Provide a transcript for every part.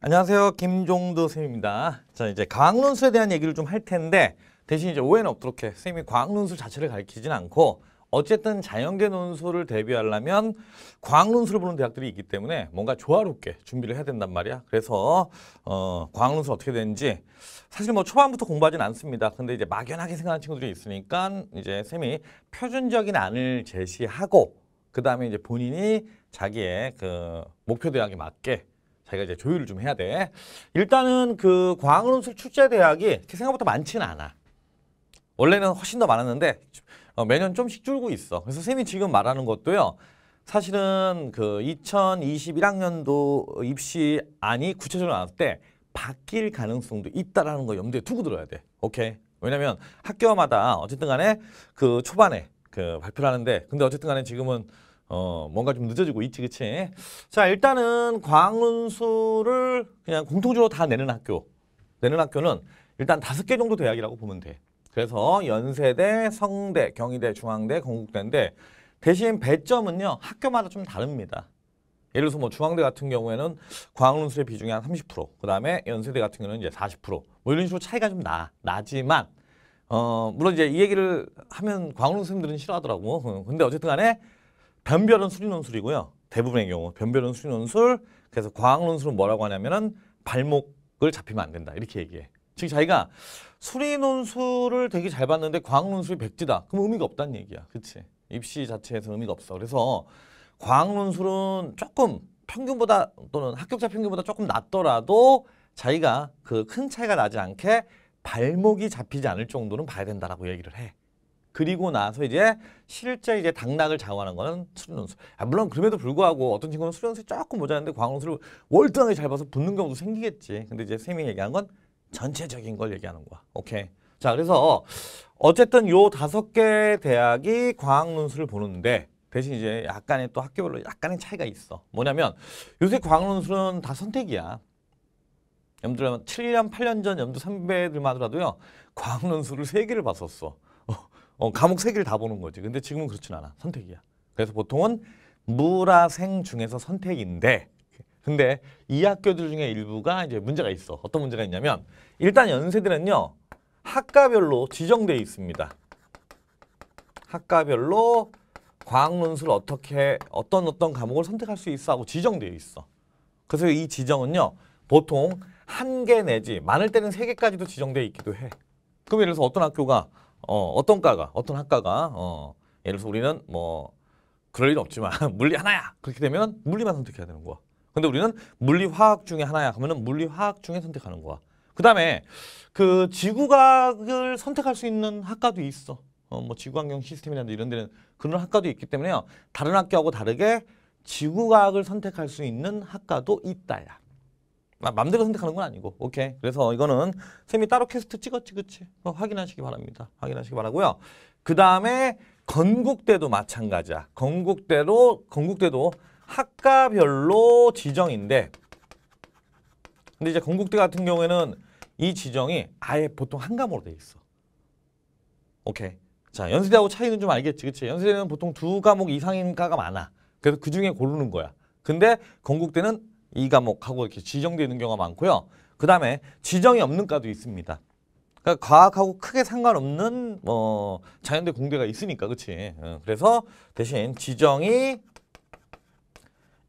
안녕하세요. 김종도 선생님입니다. 자, 이제 과학논술에 대한 얘기를 좀 할 텐데 대신 이제 오해는 없도록 해. 선생님이 과학논술 자체를 가르치진 않고 어쨌든 자연계 논술을 대비하려면 과학논술을 보는 대학들이 있기 때문에 뭔가 조화롭게 준비를 해야 된단 말이야. 그래서 어, 과학논술 어떻게 되는지 사실 뭐 초반부터 공부하진 않습니다. 근데 이제 막연하게 생각하는 친구들이 있으니까 이제 쌤이 표준적인 안을 제시하고 그 다음에 이제 본인이 자기의 그 목표 대학에 맞게 자기가 이제 조율을 좀 해야 돼. 일단은 그 광학원술 출제 대학이 생각보다 많지는 않아. 원래는 훨씬 더 많았는데 어, 매년 좀씩 줄고 있어. 그래서 선생님이 지금 말하는 것도요. 사실은 그 2021학년도 입시안이 구체적으로 나왔을 때 바뀔 가능성도 있다라는 거 염두에 두고 들어야 돼. 오케이. 왜냐면 학교마다 어쨌든 간에 그 초반에 그 발표를 하는데 근데 어쨌든 간에 지금은 어, 뭔가 좀 늦어지고 있지, 그치? 자, 일단은 광운수를 그냥 공통적으로 다 내는 학교. 내는 학교는 일단 다섯 개 정도 대학이라고 보면 돼. 그래서 연세대, 성대, 경희대, 중앙대, 건국대인데 대신 배점은요, 학교마다 좀 다릅니다. 예를 들어서 뭐 중앙대 같은 경우에는 광운수의 비중이 한 30%, 그 다음에 연세대 같은 경우는 이제 40%, 뭐 이런 식으로 차이가 좀 나, 나지만, 어, 물론 이제 이 얘기를 하면 광운수 선생님들은 싫어하더라고. 어, 근데 어쨌든 간에 변별은 수리논술이고요. 대부분의 경우 변별은 수리논술. 그래서 과학논술은 뭐라고 하냐면은 발목을 잡히면 안 된다. 이렇게 얘기해. 즉 자기가 수리논술을 되게 잘 봤는데 과학논술이 백지다. 그럼 의미가 없다는 얘기야. 그치? 입시 자체에서 의미가 없어. 그래서 과학논술은 조금 평균보다 또는 합격자 평균보다 조금 낮더라도 자기가 그 큰 차이가 나지 않게 발목이 잡히지 않을 정도는 봐야 된다라고 얘기를 해. 그리고 나서 이제 실제 이제 당락을 좌우하는 거는 수련원수. 아, 물론 그럼에도 불구하고 어떤 친구는 수련원수 조금 모자는데 광원수를 월등하게 잘 봐서 붙는 경우도 생기겠지. 근데 이제 쌤이 얘기한 건 전체적인 걸 얘기하는 거야. 오케이. 자, 그래서 어쨌든 요 다섯 개 대학이 과학논술을 보는데 대신 이제 약간의 또 학교별로 약간의 차이가 있어. 뭐냐면 요새 과학논술은 다 선택이야. 염두하면 7년, 8년 전 염두 선배들만 하더라도요. 과학논술을 세개를 봤었어. 어, 과목 세 개를 다 보는 거지. 근데 지금은 그렇진 않아. 선택이야. 그래서 보통은 무라생 중에서 선택인데 근데 이 학교들 중에 일부가 이제 문제가 있어. 어떤 문제가 있냐면 일단 연세대는요. 학과별로 지정돼 있습니다. 학과별로 과학논술 어떻게 어떤 어떤 과목을 선택할 수 있어 하고 지정되어 있어. 그래서 이 지정은요. 보통 한 개 내지 많을 때는 세 개까지도 지정돼 있기도 해. 그럼 예를 들어서 어떤 학교가 어, 어떤 과가, 어떤 학과가, 어, 예를 들어서 우리는 뭐, 그럴 일 없지만, 물리 하나야! 그렇게 되면 물리만 선택해야 되는 거야. 근데 우리는 물리화학 중에 하나야. 그러면 물리화학 중에 선택하는 거야. 그 다음에, 그 지구과학을 선택할 수 있는 학과도 있어. 어, 뭐 지구환경 시스템이라든지 이런 데는 그런 학과도 있기 때문에요. 다른 학교하고 다르게 지구과학을 선택할 수 있는 학과도 있다야. 아, 맘대로 선택하는 건 아니고 오케이 그래서 이거는 쌤이 따로 퀘스트 찍었지 그치 어, 확인하시기 바랍니다 확인하시기 바라고요 그 다음에 건국대도 마찬가지야 건국대로 건국대도 학과별로 지정인데 근데 이제 건국대 같은 경우에는 이 지정이 아예 보통 한 과목으로 돼 있어 오케이 자 연세대하고 차이는 좀 알겠지 그치 연세대는 보통 두 과목 이상인가가 많아 그래서 그 중에 고르는 거야 근데 건국대는 이 과목하고 이렇게 지정되어 있는 경우가 많고요. 그 다음에 지정이 없는 과도 있습니다. 그러니까 과학하고 크게 상관없는 뭐 자연대 공대가 있으니까 그치? 어, 그래서 대신 지정이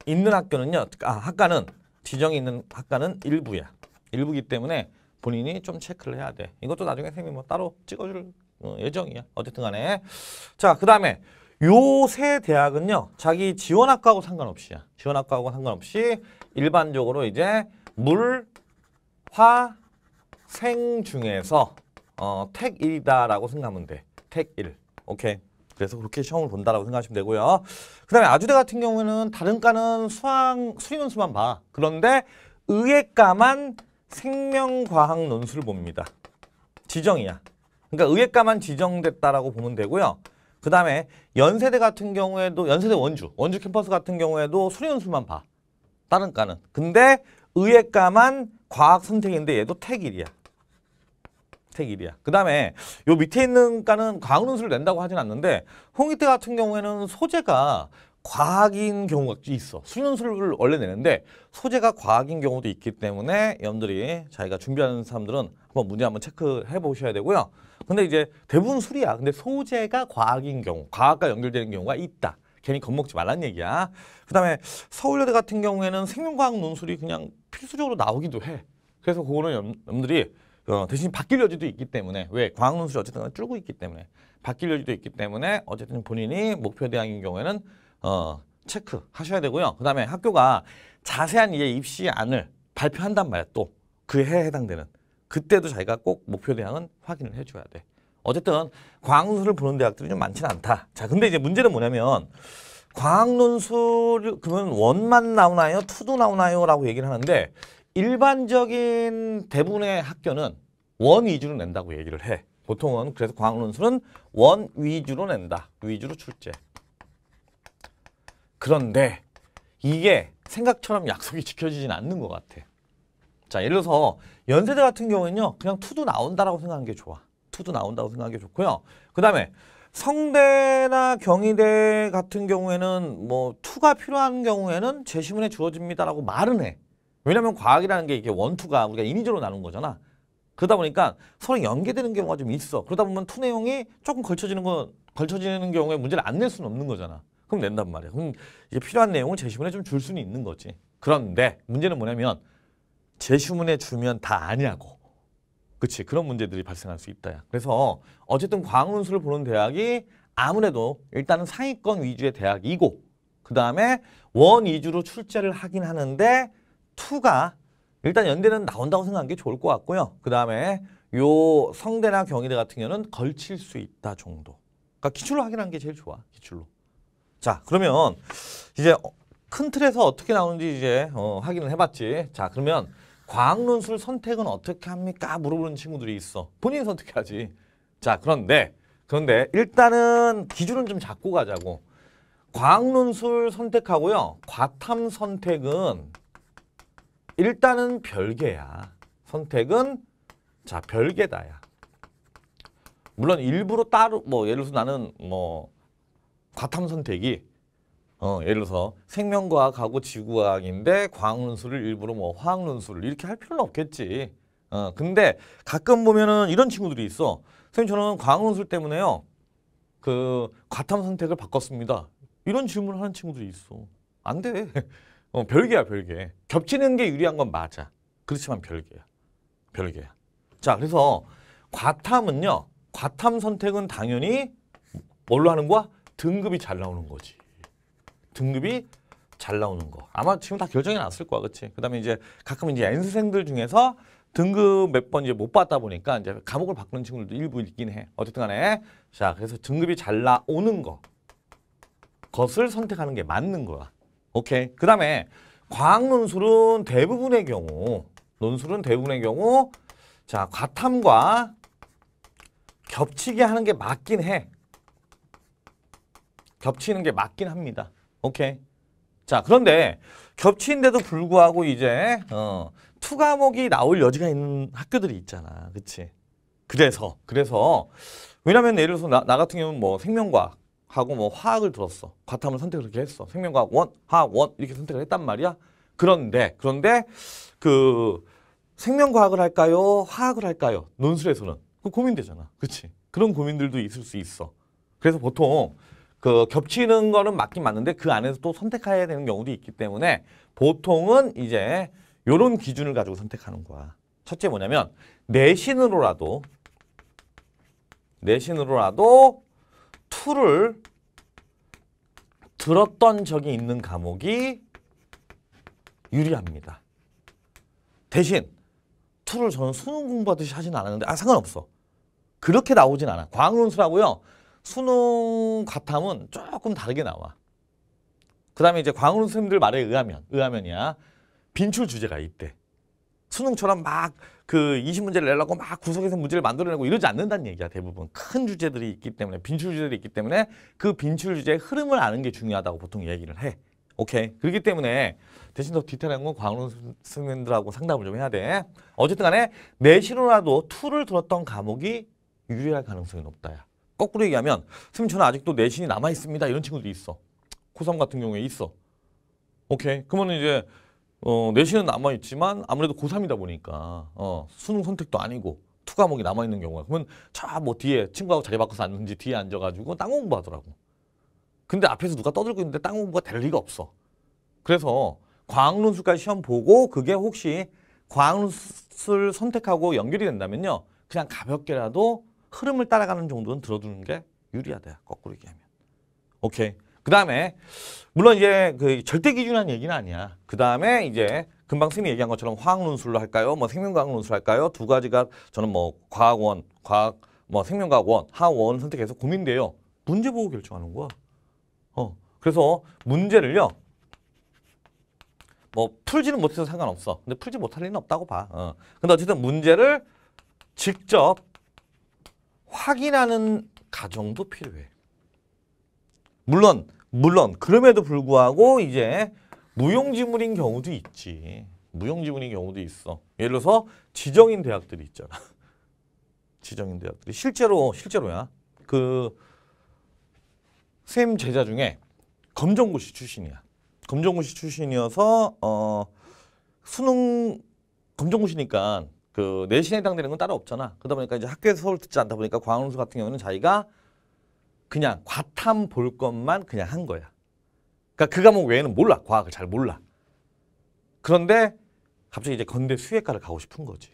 있는 학교는요. 아, 학과는 지정이 있는 학과는 일부야. 일부기 때문에 본인이 좀 체크를 해야 돼. 이것도 나중에 선생님이 뭐 따로 찍어줄 어, 예정이야. 어쨌든 간에. 자, 그 다음에 요세 대학은요. 자기 지원 학과하고 상관없이야. 지원 학과하고 상관없이 일반적으로 이제 물, 화, 생 중에서 어, 택 1이다라고 생각하면 돼. 택 1. 오케이. 그래서 그렇게 시험을 본다라고 생각하시면 되고요. 그 다음에 아주대 같은 경우에는 다른 과는 수학, 수리논술만 봐. 그런데 의예과만 생명과학 논술을 봅니다. 지정이야. 그러니까 의예과만 지정됐다라고 보면 되고요. 그 다음에 연세대 같은 경우에도 연세대 원주, 원주 캠퍼스 같은 경우에도 수련수만 봐. 다른 과는. 근데 의예과만 과학 선택인데 얘도 택일이야. 택일이야. 그 다음에 요 밑에 있는 과는 과학논술을 낸다고 하진 않는데 홍익대 같은 경우에는 소재가 과학인 경우가 있어. 수련술을 원래 내는데 소재가 과학인 경우도 있기 때문에 여러분들이 자기가 준비하는 사람들은 한번 문제 한번 체크해 보셔야 되고요. 근데 이제 대부분 술이야. 근데 소재가 과학인 경우, 과학과 연결되는 경우가 있다. 괜히 겁먹지 말란 얘기야. 그다음에 서울여대 같은 경우에는 생명과학 논술이 그냥 필수적으로 나오기도 해. 그래서 그거는 염들이 어, 대신 바뀔 여지도 있기 때문에 왜 과학 논술이 어쨌든 줄고 있기 때문에 바뀔 여지도 있기 때문에 어쨌든 본인이 목표 대학인 경우에는 어, 체크 하셔야 되고요. 그다음에 학교가 자세한 이제 입시안을 발표한단 말이야 또그 해에 해당되는. 그때도 자기가 꼭 목표 대항은 확인을 해줘야 돼. 어쨌든 과학논술을 보는 대학들이 좀 많지는 않다. 자, 근데 이제 문제는 뭐냐면 과학논술 그러면 원만 나오나요? 투도 나오나요? 라고 얘기를 하는데 일반적인 대부분의 학교는 원 위주로 낸다고 얘기를 해. 보통은 그래서 과학논술은 원 위주로 낸다. 위주로 출제. 그런데 이게 생각처럼 약속이 지켜지진 않는 것 같아. 자, 예를 들어서 연세대 같은 경우에는요. 그냥 투도 나온다라고 생각하는 게 좋아. 투도 나온다고 생각하는 게 좋고요. 그다음에 성대나 경희대 같은 경우에는 뭐 투가 필요한 경우에는 제시문에 주어집니다라고 말은 해. 왜냐면 과학이라는 게 이게 원투가 우리가 인위적으로 나눈 거잖아. 그러다 보니까 서로 연계되는 경우가 좀 있어. 그러다 보면 투 내용이 조금 걸쳐지는 건 걸쳐지는 경우에 문제를 안 낼 수는 없는 거잖아. 그럼 낸단 말이야. 그럼 이제 필요한 내용을 제시문에 좀 줄 수는 있는 거지. 그런데 문제는 뭐냐면 제시문에 주면 다 아냐고. 그치 그런 문제들이 발생할 수 있다. 그래서 어쨌든 광운수를 보는 대학이 아무래도 일단은 상위권 위주의 대학이고 그 다음에 원 위주로 출제를 하긴 하는데 투가 일단 연대는 나온다고 생각하는 게 좋을 것 같고요. 그 다음에 요 성대나 경희대 같은 경우는 걸칠 수 있다 정도. 그러니까 기출로 확인하는게 제일 좋아. 기출로. 자 그러면 이제 큰 틀에서 어떻게 나오는지 이제 어, 확인을 해봤지. 자 그러면 과학논술 선택은 어떻게 합니까? 물어보는 친구들이 있어. 본인 선택하지. 자, 그런데 그런데 일단은 기준은 좀 잡고 가자고. 과학논술 선택하고요. 과탐 선택은 일단은 별개야. 선택은 자, 별개다야. 물론 일부러 따로 뭐 예를 들어서 나는 뭐 과탐 선택이 어, 예를 들어서 생명과학하고 지구과학인데 과학론수를 일부러 뭐 화학론수를 이렇게 할 필요는 없겠지. 어, 근데 가끔 보면은 이런 친구들이 있어. 선생님 저는 과학론술 때문에요. 그 과탐 선택을 바꿨습니다. 이런 질문을 하는 친구들이 있어. 안 돼. 어, 별개야 별개. 겹치는 게 유리한 건 맞아. 그렇지만 별개야. 별개야. 자 그래서 과탐은요. 과탐 선택은 당연히 뭘로 하는 거야? 등급이 잘 나오는 거지. 등급이 잘 나오는 거. 아마 지금 다 결정이 났을 거야, 그치 그다음에 이제 가끔 이제 N수생들 중에서 등급 몇 번 이제 못 받다 보니까 이제 과목을 바꾸는 친구들도 일부 있긴 해. 어쨌든 간에 자 그래서 등급이 잘 나오는 거 것을 선택하는 게 맞는 거야. 오케이. 그다음에 과학 논술은 대부분의 경우 논술은 대부분의 경우 자 과탐과 겹치게 하는 게 맞긴 해. 겹치는 게 맞긴 합니다. 오케이. 자, 그런데 겹치는데도 불구하고 이제 어, 투 과목이 나올 여지가 있는 학교들이 있잖아. 그치? 그래서, 그래서 왜냐면 예를 들어서 나, 나 같은 경우는 뭐 생명과학 하고 뭐 화학을 들었어. 과탐을 선택을 그렇게 했어. 생명과학 원, 화학 원 이렇게 선택을 했단 말이야. 그런데, 그런데 그 생명과학을 할까요? 화학을 할까요? 논술에서는. 그 고민되잖아. 그치? 그런 고민들도 있을 수 있어. 그래서 보통 그 겹치는 거는 맞긴 맞는데 그 안에서 또 선택해야 되는 경우도 있기 때문에 보통은 이제 이런 기준을 가지고 선택하는 거야. 첫째 뭐냐면 내신으로라도 내신으로라도 툴을 들었던 적이 있는 과목이 유리합니다. 대신 툴을 저는 수능 공부하듯이 하진 않았는데 아 상관없어. 그렇게 나오진 않아. 과학론술하고요 수능 과탐은 조금 다르게 나와. 그 다음에 이제 광훈 선생님들 말에 의하면, 의하면이야. 빈출 주제가 있대. 수능처럼 막 그 20문제를 내려고 막 구석에서 문제를 만들어내고 이러지 않는다는 얘기야 대부분. 큰 주제들이 있기 때문에 빈출 주제들이 있기 때문에 그 빈출 주제의 흐름을 아는 게 중요하다고 보통 얘기를 해. 오케이. 그렇기 때문에 대신 더 디테일한 건 광훈 선생님들하고 상담을 좀 해야 돼. 어쨌든 간에 내신으로라도 투를 들었던 과목이 유리할 가능성이 높다야. 거꾸로 얘기하면 선생님 저는 아직도 내신이 남아있습니다. 이런 친구도 있어. 고3 같은 경우에 있어. 오케이. 그러면 이제 어, 내신은 남아있지만 아무래도 고3이다 보니까 어, 수능 선택도 아니고 투 과목이 남아있는 경우가 그러면 저뭐 뒤에 친구하고 자리 바꿔서 앉는지 뒤에 앉아가지고 땅 공부하더라고. 근데 앞에서 누가 떠들고 있는데 땅 공부가 될 리가 없어. 그래서 과학론술까지 시험 보고 그게 혹시 과학론술 선택하고 연결이 된다면요. 그냥 가볍게라도 흐름을 따라가는 정도는 들어두는 게 유리하다. 거꾸로 얘기하면. 오케이. 그 다음에 물론 이제 그 절대 기준한 얘기는 아니야. 그 다음에 이제 금방 선생님이 얘기한 것처럼 화학 논술로 할까요? 뭐 생명과학 논술 할까요? 두 가지가 저는 뭐 과학원, 과학, 뭐 생명과학원, 하원 선택해서 고민돼요. 문제 보고 결정하는 거야. 어. 그래서 문제를요. 뭐 풀지는 못해서 상관없어. 근데 풀지 못할 리는 없다고 봐. 어. 근데 어쨌든 문제를 직접 확인하는 과정도 필요해. 물론 물론 그럼에도 불구하고 이제 무용지물인 경우도 있지. 무용지물인 경우도 있어. 예를 들어서 지정인 대학들이 있잖아. 지정인 대학들이 실제로 실제로야. 그 쌤 제자 중에 검정고시 출신이야. 검정고시 출신이어서 어 수능 검정고시니까 그 내신에 해당되는 건 따로 없잖아. 그러다 보니까 이제 학교에서 수업을 듣지 않다 보니까 과학원수 같은 경우는 자기가 그냥 과탐 볼 것만 그냥 한 거야. 그러니까 그 과목 외에는 몰라. 과학을 잘 몰라. 그런데 갑자기 이제 건대 수의과를 가고 싶은 거지.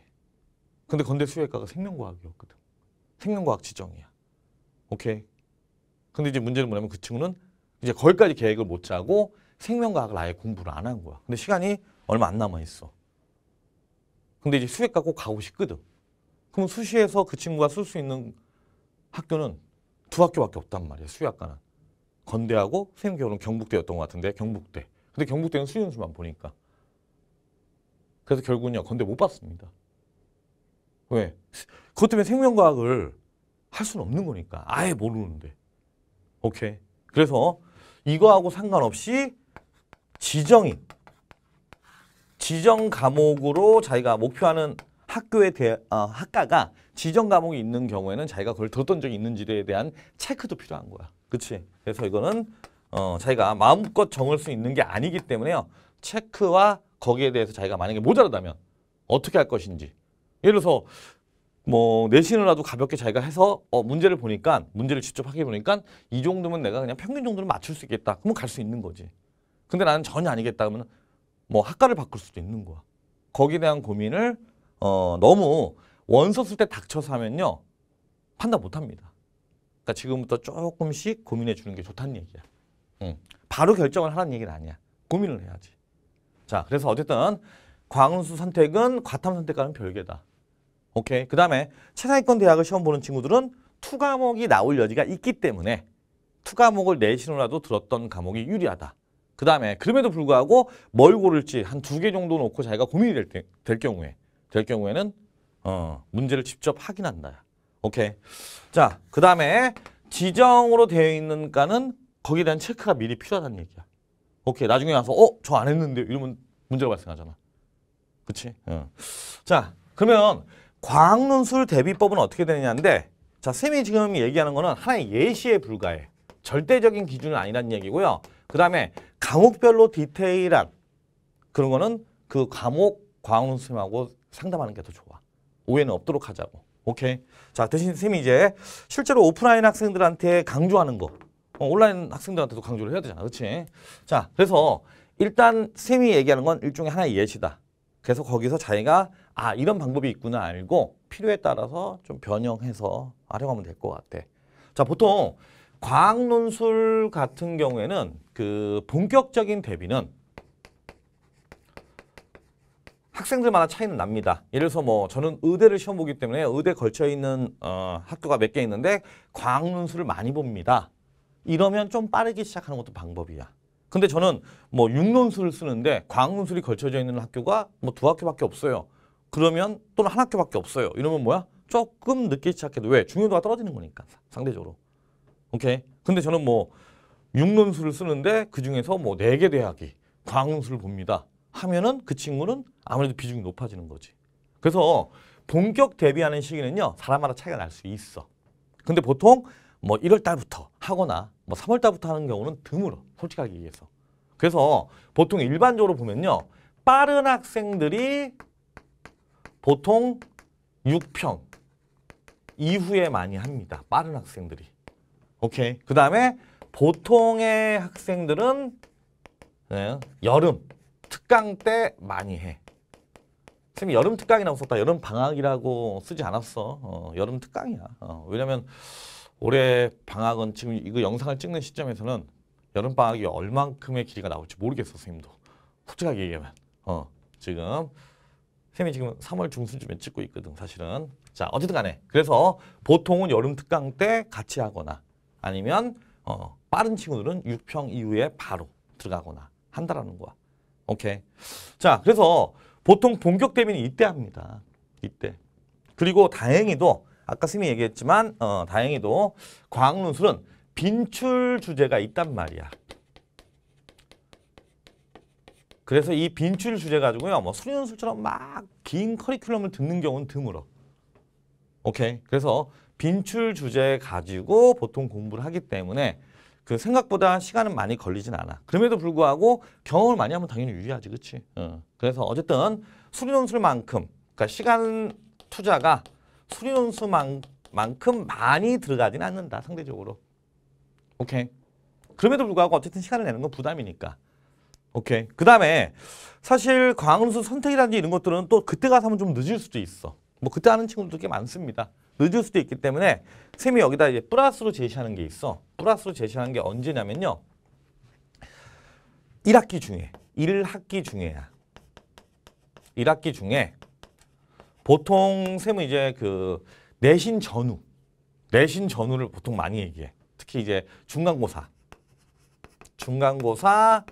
근데 건대 수의과가 생명과학이었거든. 생명과학 지정이야. 오케이. 근데 이제 문제는 뭐냐면 그 친구는 이제 거기까지 계획을 못 짜고 생명과학을 아예 공부를 안 한 거야. 근데 시간이 얼마 안 남아 있어. 근데 이제 수액 갖고 가고 싶거든. 그럼 수시에서 그 친구가 쓸 수 있는 학교는 두 학교밖에 없단 말이야. 수의학과는. 건대하고 선생님 결혼 경북대였던 것 같은데 경북대. 근데 경북대는 수윤수만 보니까. 그래서 결국은요. 건대 못 봤습니다. 왜? 그것 때문에 생명과학을 할 수는 없는 거니까. 아예 모르는데. 오케이. 그래서 이거하고 상관없이 지정이 지정 과목으로 자기가 목표하는 학교에 대 어, 학과가 지정 과목이 있는 경우에는 자기가 그걸 들었던 적이 있는지에 대한 체크도 필요한 거야. 그치 그래서 이거는 어, 자기가 마음껏 정을 수 있는 게 아니기 때문에요. 체크와 거기에 대해서 자기가 만약에 모자라다면 어떻게 할 것인지. 예를 들어서 뭐 내신을라도 가볍게 자기가 해서 어, 문제를 보니까 문제를 직접 하게 보니까 이 정도면 내가 그냥 평균 정도는 맞출 수 있겠다. 그러면 갈 수 있는 거지. 근데 나는 전혀 아니겠다 그러면 뭐 학과를 바꿀 수도 있는 거야. 거기에 대한 고민을 어, 너무 원서 쓸 때 닥쳐서 하면요. 판단 못 합니다. 그러니까 지금부터 조금씩 고민해 주는 게 좋다는 얘기야. 응. 바로 결정을 하라는 얘기는 아니야. 고민을 해야지. 자, 그래서 어쨌든 광수 선택은 과탐 선택과는 별개다. 오케이. 그 다음에 최상위권 대학을 시험 보는 친구들은 투 과목이 나올 여지가 있기 때문에 투 과목을 내신으라도 들었던 과목이 유리하다. 그 다음에 그럼에도 불구하고 뭘 고를지 한 두 개 정도 놓고 자기가 고민이 될, 때, 될 경우에 될 경우에는 어, 문제를 직접 확인한다. 오케이. 자, 그 다음에 지정으로 되어 있는가는 거기에 대한 체크가 미리 필요하다는 얘기야. 오케이. 나중에 와서 어? 저 안 했는데 이러면 문제가 발생하잖아. 그치? 어. 자, 그러면 과학논술 대비법은 어떻게 되느냐인데 자, 쌤이 지금 얘기하는 거는 하나의 예시에 불과해. 절대적인 기준은 아니라는 얘기고요. 그 다음에 과목별로 디테일한 그런 거는 그 과목 과학론 선생님하고 상담하는 게 더 좋아. 오해는 없도록 하자고. 오케이. 자 대신 선생님이 이제 실제로 오프라인 학생들한테 강조하는 거 어, 온라인 학생들한테도 강조를 해야 되잖아. 그렇지? 자 그래서 일단 선생님이 얘기하는 건 일종의 하나의 예시다. 그래서 거기서 자기가 아 이런 방법이 있구나 알고 필요에 따라서 좀 변형해서 활용하면 될 것 같아. 자 보통 과학논술 같은 경우에는 그 본격적인 대비는 학생들마다 차이는 납니다. 예를 들어서 뭐 저는 의대를 시험 보기 때문에 의대 걸쳐 있는 어, 학교가 몇 개 있는데 과학문수를 많이 봅니다. 이러면 좀 빠르게 시작하는 것도 방법이야. 근데 저는 뭐육논수를 쓰는데 과학논술이 걸쳐져 있는 학교가 뭐 두 학교밖에 없어요. 그러면 또는 한 학교밖에 없어요. 이러면 뭐야? 조금 늦게 시작해도 왜? 중요도가 떨어지는 거니까 상대적으로. 오케이? 근데 저는 뭐 육론수를 쓰는데 그중에서 뭐 네 개 대학이 광운수를 봅니다. 하면은 그 친구는 아무래도 비중이 높아지는 거지. 그래서 본격 대비하는 시기는요. 사람마다 차이가 날 수 있어. 근데 보통 뭐 1월 달부터 하거나 뭐 3월 달부터 하는 경우는 드물어. 솔직하게 얘기해서. 그래서 보통 일반적으로 보면요. 빠른 학생들이 보통 6평 이후에 많이 합니다. 빠른 학생들이. 오케이. 그 다음에 보통의 학생들은 네, 여름 특강 때 많이 해. 지금 여름 특강이라고 썼다. 여름 방학이라고 쓰지 않았어. 어, 여름 특강이야. 어, 왜냐면 올해 방학은 지금 이거 영상을 찍는 시점에서는 여름 방학이 얼만큼의 길이가 나올지 모르겠어, 선생님도. 솔직하게 얘기하면. 어, 지금 선생님이 지금 3월 중순쯤에 찍고 있거든, 사실은. 자, 어쨌든 간에. 그래서 보통은 여름 특강 때 같이 하거나 아니면 어, 빠른 친구들은 6평 이후에 바로 들어가거나 한다라는 거야. 오케이. 자, 그래서 보통 본격 대민이 이때 합니다. 이때. 그리고 다행히도 아까 스님이 얘기했지만 어, 다행히도 과학논술은 빈출 주제가 있단 말이야. 그래서 이 빈출 주제 가지고요. 뭐 수리논술처럼 막 긴 커리큘럼을 듣는 경우는 드물어. 오케이. 그래서 빈출 주제 가지고 보통 공부를 하기 때문에 그 생각보다 시간은 많이 걸리진 않아. 그럼에도 불구하고 경험을 많이 하면 당연히 유리하지, 그치 어. 그래서 어쨌든 수리논술만큼, 그러니까 시간 투자가 수리논술만큼 많이 들어가진 않는다, 상대적으로. 오케이. 그럼에도 불구하고 어쨌든 시간을 내는 건 부담이니까. 오케이. 그 다음에 사실 과학수 선택이라든지 이런 것들은 또 그때 가서 하면 좀 늦을 수도 있어. 뭐 그때 하는 친구들도 꽤 많습니다. 늦을 수도 있기 때문에 쌤이 여기다 이제 플러스로 제시하는 게 있어. 플러스로 제시하는 게 언제냐면요. 1학기 중에, 1학기 중에야. 1학기 중에 보통 쌤은 이제 그 내신 전후, 내신 전후를 보통 많이 얘기해. 특히 이제 중간고사, 중간고사,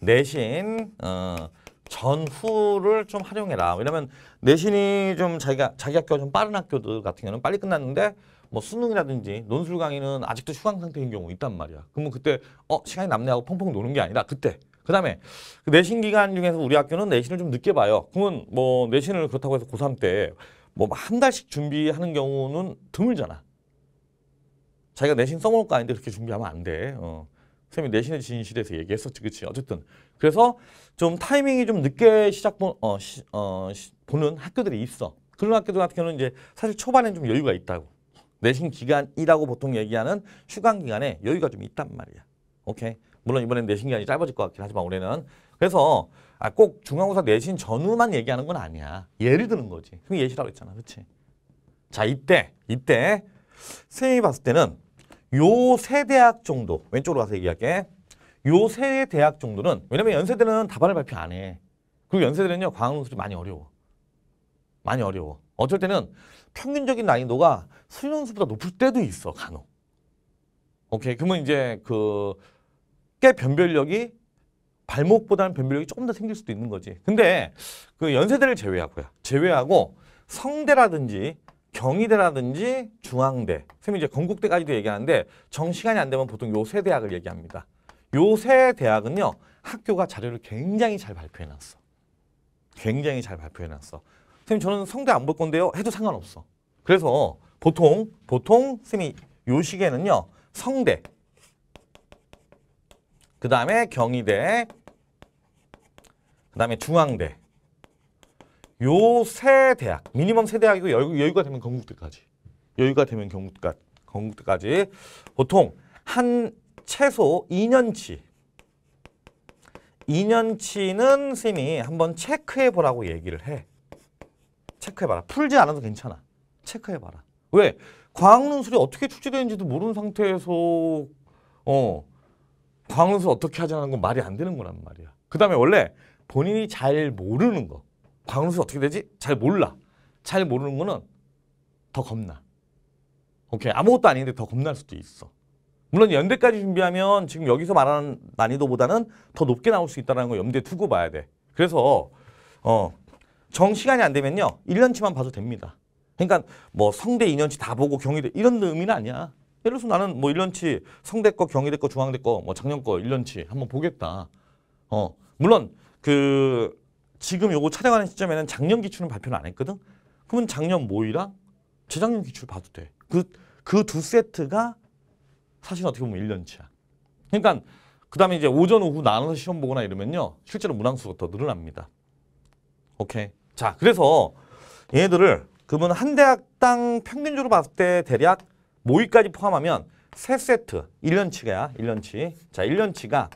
내신, 어, 전후를 좀 활용해라. 왜냐면 내신이 좀 자기가 자기 학교가 좀 빠른 학교들 같은 경우는 빨리 끝났는데 뭐 수능이라든지 논술 강의는 아직도 휴강 상태인 경우 있단 말이야. 그러면 그때 어 시간이 남네 하고 펑펑 노는 게 아니라 그때 그다음에 그 내신 기간 중에서 우리 학교는 내신을 좀 늦게 봐요. 그러면 뭐 내신을 그렇다고 해서 고3 때 뭐 한 달씩 준비하는 경우는 드물잖아. 자기가 내신 써먹을 거 아닌데 그렇게 준비하면 안 돼. 어. 쌤이 내신의 진실에서 얘기했었지, 그치? 어쨌든 그래서 좀 타이밍이 좀 늦게 시작 보, 어, 시, 어, 시, 보는 학교들이 있어. 그런 학교들 같은 경우는 이제 사실 초반엔 좀 여유가 있다고. 내신 기간이라고 보통 얘기하는 휴강 기간에 여유가 좀 있단 말이야. 오케이. 물론 이번엔 내신 기간이 짧아질 것 같긴 하지만 올해는. 그래서 아, 꼭 중간고사 내신 전후만 얘기하는 건 아니야. 예를 드는 거지. 그게 예시라고 했잖아. 그치? 자, 이때, 이때 선생님이 봤을 때는 요세 대학 정도 왼쪽으로 가서 얘기할게. 요 세 대학 정도는 왜냐면 연세대는 답안을 발표 안 해. 그리고 연세대는요 과학 논술이 많이 어려워. 많이 어려워. 어쩔 때는 평균적인 난이도가 수능수보다 높을 때도 있어 간혹. 오케이 그러면 이제 그 꽤 변별력이 발목보다는 변별력이 조금 더 생길 수도 있는 거지. 근데 그 연세대를 제외하고요. 제외하고 성대라든지 경희대라든지 중앙대, 선생님 이제 건국대까지도 얘기하는데 정시간이 안 되면 보통 요 세 대학을 얘기합니다. 요 세 대학은요. 학교가 자료를 굉장히 잘 발표해놨어. 굉장히 잘 발표해놨어. 선생님 저는 성대 안 볼 건데요. 해도 상관없어. 그래서 보통 보통 선생님요 시기에는요. 성대, 그 다음에 경희대, 그 다음에 중앙대, 요세 대학, 미니멈 세 대학이고 여유, 여유가 되면 건국대까지. 여유가 되면 건국대, 건국대까지. 보통 한 최소 2년치 2년치는 스이 한번 체크해보라고 얘기를 해. 체크해봐라. 풀지 않아도 괜찮아. 체크해봐라. 왜? 과학 논술이 어떻게 출제되는지도 모르는 상태에서 어 과학 논술 어떻게 하자는 건 말이 안 되는 거란 말이야. 그 다음에 원래 본인이 잘 모르는 거 박원순 어떻게 되지? 잘 몰라. 잘 모르는 거는 더 겁나. 오케이 아무것도 아닌데 더 겁날 수도 있어. 물론 연대까지 준비하면 지금 여기서 말하는 난이도보다는 더 높게 나올 수 있다는 거 염두에 두고 봐야 돼. 그래서 어, 정 시간이 안 되면요. 1년치만 봐도 됩니다. 그러니까 뭐 성대 2년치 다 보고 경희대 이런 의미는 아니야. 예를 들어서 나는 뭐 1년치 성대 거, 경희대 거, 중앙대 거, 뭐 작년 거 1년치 한번 보겠다. 어, 물론 그 지금 요거 찾아가는 시점에는 작년 기출은 발표는 안 했거든. 그러면 작년 모의랑 재작년 기출 봐도 돼. 그 그 두 세트가 사실 어떻게 보면 1년치야. 그러니까 그다음에 이제 오전 오후 나눠서 시험 보거나 이러면요. 실제로 문항수가 더 늘어납니다. 오케이. 자, 그래서 얘네들을 그러면 한 대학당 평균적으로 봤을 때 대략 모의까지 포함하면 세 세트 1년치가야. 1년치. 자, 1년치가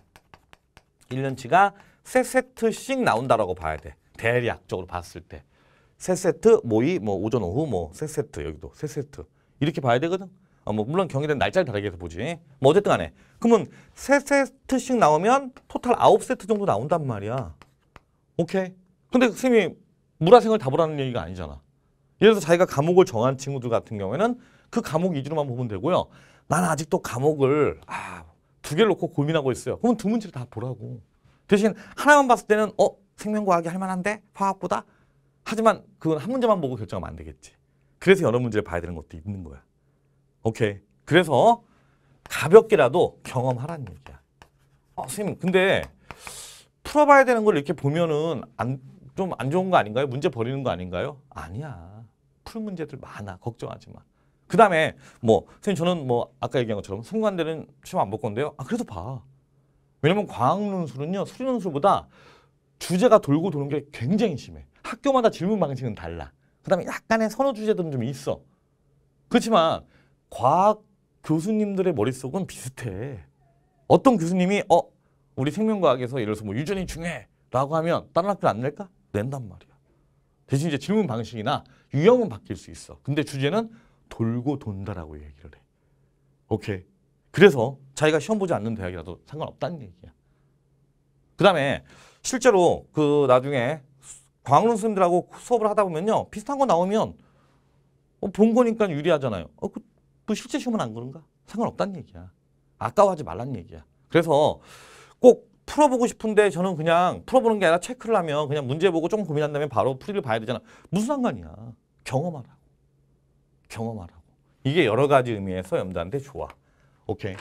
1년치가 세 세트씩 나온다라고 봐야 돼. 대략적으로 봤을 때. 세 세트, 모의, 뭐 오전, 오후, 뭐 세 세트, 여기도 세 세트. 이렇게 봐야 되거든. 어, 뭐 물론 경기된 날짜를 다르게 해서 보지. 뭐 어쨌든 간에. 그러면 세 세트씩 나오면 토탈 아홉 세트 정도 나온단 말이야. 오케이? 근데 선생님이 물화생을 다 보라는 얘기가 아니잖아. 예를 들어서 자기가 감옥을 정한 친구들 같은 경우에는 그 감옥 위주로만 보면 되고요. 난 아직도 감옥을 아, 두 개를 놓고 고민하고 있어요. 그러면두 문제를 다 보라고. 대신 하나만 봤을 때는 어? 생명과학이 할 만한데? 화학보다? 하지만 그건 한 문제만 보고 결정하면 안 되겠지. 그래서 여러 문제를 봐야 되는 것도 있는 거야. 오케이. 그래서 가볍게라도 경험하라는 얘기야. 아, 선생님, 근데 풀어봐야 되는 걸 이렇게 보면은 안, 좀 안 좋은 거 아닌가요? 문제 버리는 거 아닌가요? 아니야. 풀 문제들 많아. 걱정하지 마. 그 다음에 뭐, 선생님, 저는 뭐, 아까 얘기한 것처럼 승관대는 시험 안 볼 건데요. 아, 그래도 봐. 왜냐면 과학논술은요 수리논술보다 주제가 돌고 도는 게 굉장히 심해. 학교마다 질문 방식은 달라. 그다음에 약간의 선호 주제들은 좀 있어. 그렇지만 과학 교수님들의 머릿속은 비슷해. 어떤 교수님이 어 우리 생명과학에서 예를 들어서 뭐 유전이 중요해라고 하면 다른 학교 안 낼까? 낸단 말이야. 대신 이제 질문 방식이나 유형은 바뀔 수 있어. 근데 주제는 돌고 돈다라고 얘기를 해. 오케이. 그래서 자기가 시험 보지 않는 대학이라도 상관없다는 얘기야. 그 다음에 실제로 그 나중에 광론 선생님들하고 수업을 하다 보면요. 비슷한 거 나오면 어, 본 거니까 유리하잖아요. 어, 그, 그 실제 시험은 안 그런가? 상관없다는 얘기야. 아까워하지 말라는 얘기야. 그래서 꼭 풀어보고 싶은데 저는 그냥 풀어보는 게 아니라 체크를 하면 그냥 문제 보고 조금 고민한 다면 바로 풀이를 봐야 되잖아. 무슨 상관이야. 경험하라고. 경험하라고. 이게 여러 가지 의미에서 염두한테 좋아. 오케이.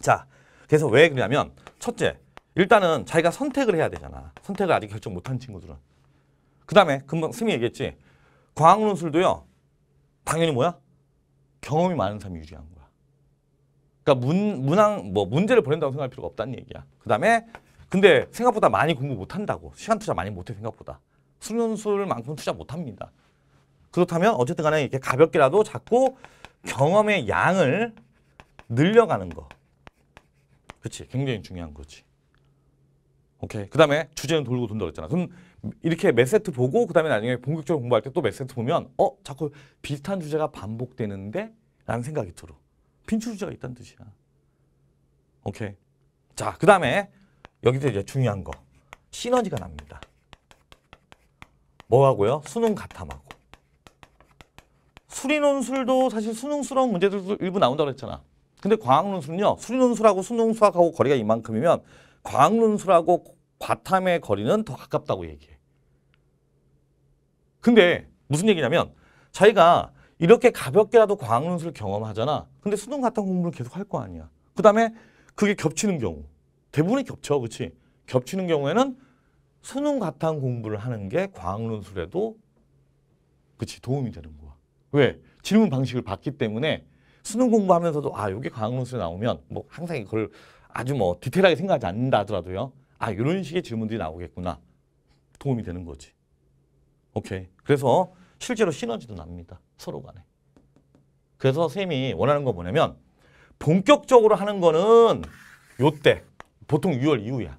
자, 그래서 왜 그러냐면 첫째, 일단은 자기가 선택을 해야 되잖아. 선택을 아직 결정 못한 친구들은. 그 다음에 금방 스미 얘기했지. 과학론술도요. 당연히 뭐야? 경험이 많은 사람이 유리한 거야. 그러니까 문, 문항, 뭐 문제를 보낸다고 생각할 필요가 없다는 얘기야. 그 다음에 근데 생각보다 많이 공부 못한다고. 시간 투자 많이 못해 생각보다. 수련술만큼 투자 못합니다. 그렇다면 어쨌든 간에 이렇게 가볍게라도 자꾸 경험의 양을 늘려가는 거. 그렇지. 굉장히 중요한 거지. 오케이. 그 다음에 주제는 돌고 돈다 그랬잖아. 그럼 이렇게 몇 세트 보고 그 다음에 나중에 본격적으로 공부할 때 또 몇 세트 보면 어? 자꾸 비슷한 주제가 반복되는데? 라는 생각이 들어. 빈출 주제가 있다는 뜻이야. 오케이. 자, 그 다음에 여기서 이제 중요한 거. 시너지가 납니다. 뭐하고요? 수능 가탐하고. 수리논술도 사실 수능스러운 문제들도 일부 나온다고 했잖아. 근데 과학논술은요. 수리논술하고 수능수학하고 거리가 이만큼이면 과학논술하고 과탐의 거리는 더 가깝다고 얘기해. 근데 무슨 얘기냐면 자기가 이렇게 가볍게라도 과학논술 경험하잖아. 근데 수능 같은 공부를 계속 할 거 아니야. 그 다음에 그게 겹치는 경우. 대부분이 겹쳐, 그치? 겹치는 경우에는 수능 과탐 공부를 하는 게 과학논술에도 그치 도움이 되는 거야. 왜? 질문 방식을 봤기 때문에 수능 공부하면서도 아 여기 과학문제 나오면 뭐 항상 이걸 아주 뭐 디테일하게 생각하지 않는다 하더라도요. 아 이런 식의 질문들이 나오겠구나. 도움이 되는 거지. 오케이. 그래서 실제로 시너지도 납니다. 서로 간에. 그래서 쌤이 원하는 거 뭐냐면 본격적으로 하는 거는 요때 보통 6월 이후야.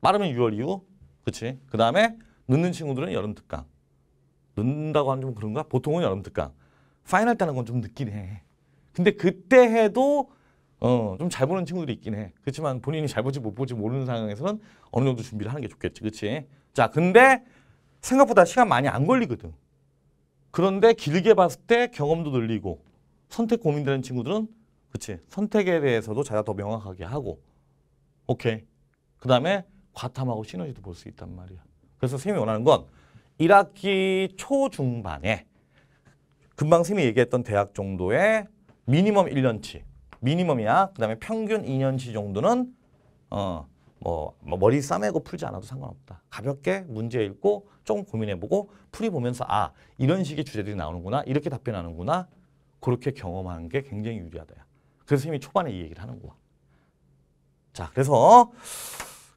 빠르면 6월 이후. 그치? 그 다음에 늦는 친구들은 여름 특강. 늦는다고 하면 좀 그런가? 보통은 여름 특강. 파이널 때는 건 좀 늦긴 해. 근데 그때 해도 어, 좀 잘 보는 친구들이 있긴 해. 그렇지만 본인이 잘 보지 못 보지 모르는 상황에서는 어느 정도 준비를 하는 게 좋겠지. 그렇지? 자, 근데 생각보다 시간 많이 안 걸리거든. 그런데 길게 봤을 때 경험도 늘리고 선택 고민되는 친구들은 그렇지. 선택에 대해서도 자기가 더 명확하게 하고 오케이. 그다음에 과탐하고 시너지도 볼 수 있단 말이야. 그래서 쌤이 원하는 건 1학기 초중반에 금방 쌤이 얘기했던 대학 정도의 미니멈 1년치. 미니멈이야. 그다음에 평균 2년치 정도는 어, 뭐, 뭐 머리 싸매고 풀지 않아도 상관없다. 가볍게 문제 읽고 조금 고민해보고 풀이보면서 아 이런 식의 주제들이 나오는구나. 이렇게 답변하는구나. 그렇게 경험하는 게 굉장히 유리하다. 그래서 선생님이 초반에 이 얘기를 하는 거야. 자, 그래서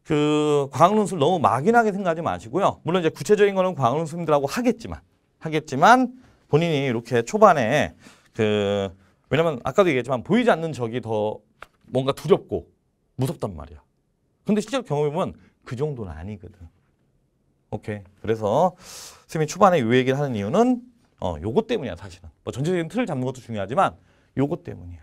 그 과학논술 너무 막연하게 생각하지 마시고요. 물론 이제 구체적인 거는 과학논술님들하고 하겠지만 하겠지만 본인이 이렇게 초반에 그 왜냐면 아까도 얘기했지만 보이지 않는 적이 더 뭔가 두렵고 무섭단 말이야. 근데 실제로 경험해보면 그 정도는 아니거든. 오케이. 그래서 선생님이 초반에 요 얘기를 하는 이유는 어, 요거 때문이야 사실은. 뭐 전체적인 틀을 잡는 것도 중요하지만 요거 때문이야.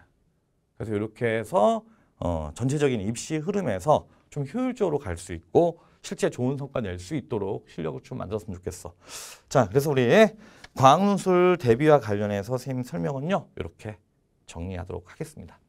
그래서 이렇게 해서 어, 전체적인 입시 흐름에서 좀 효율적으로 갈 수 있고 실제 좋은 성과 낼 수 있도록 실력을 좀 만들었으면 좋겠어. 자, 그래서 우리 과학논술 대비와 관련해서 선생님 설명은요. 이렇게 정리하도록 하겠습니다.